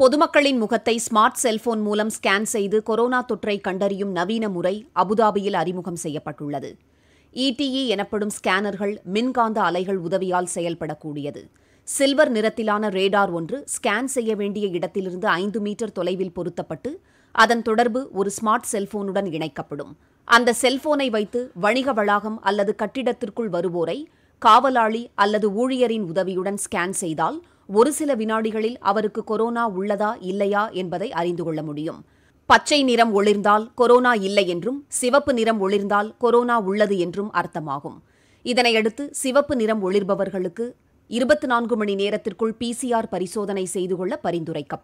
பொதுமக்களின் முகத்தை smart cellphone மூலம் ஸ்கேன் செய்து கொரோனா தொற்றை கண்டறியும் நவீன முறை அபுதாபியில் அறிமுகம் செய்யப்பட்டுள்ளது இடிஇ e e எனப்படும் ஸ்கேனர்கள் மின்காந்த அலைகள் உதவியால் செயல்படக்கூடியது சில்வர் நிறத்திலான ரேடார் ஒன்று ஸ்கேன் செய்ய வேண்டிய இடத்திலிருந்து ஐந்து மீட்டர் தொலைவில் பொருத்தப்பட்டு அதன் தொடர்பு ஒரு ஸ்மார்ட் செல்போனுடன் இணைக்கப்படும் அந்த செல்போனை வைத்து வணிக வளாகம் அல்லது கட்டிடத்திற்குள் வருவோரை காவலாளி அல்லது ஊழியரின் உதவியுடன் ஸ்கேன் செய்தால் ஒரு சில வினாடிகளில் அவருக்கு கொரோனா உள்ளதா இல்லையா என்பதை அறிந்து கொள்ள முடியும் பச்சை நிறம் ஒளிர்ந்தால் கொரோனா இல்லை என்றும் சிவப்பு நிறம் ஒளிர்ந்தால் கொரோனா உள்ளது என்றும் அர்த்தமாகும் இதனையடுத்து சிவப்பு நிறம் ஒளிர்பவர்களுக்கு இருபத்தி நான்கு மணி நேரத்திற்குள் பிசிஆர் பரிசோதனை செய்து கொள்ள பரிந்துரைக்கப்படும்